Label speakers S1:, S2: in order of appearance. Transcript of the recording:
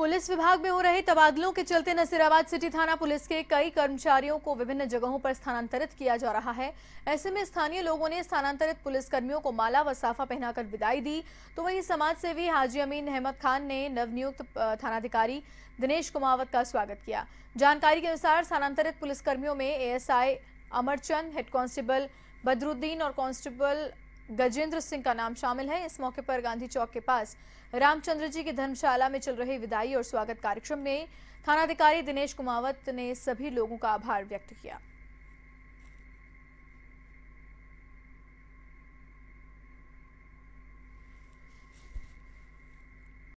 S1: police विभाग में हो रहे तबादलों के चलते नसीराबाद सिटी थाना पुलिस के कई कर्मचारियों को विभिन्न जगहों पर स्थानांतरित किया जा रहा है ऐसे में स्थानीय लोगों ने स्थानांतरित पुलिस कर्मियों को माला व साफा पहनाकर विदाई दी तो वहीं समाज सेवी हाजी अमीन अहमद खान ने नवनियुक्त थानाधिकारी दिनेश कुमावत का स्वागत किया जानकारी के अनुसार स्थानांतरित पुलिसकर्मियों में A Amarchand head constable Badruddin और कांस्टेबल गजेंद्र सिंह का नाम शामिल है इस मौके पर गांधी चौक के पास रामचंद्र जी की धर्मशाला में चल रहे विदाई और स्वागत कार्यक्रम में थानाधिकारी दिनेश कुमावत ने सभी लोगों का आभार व्यक्त किया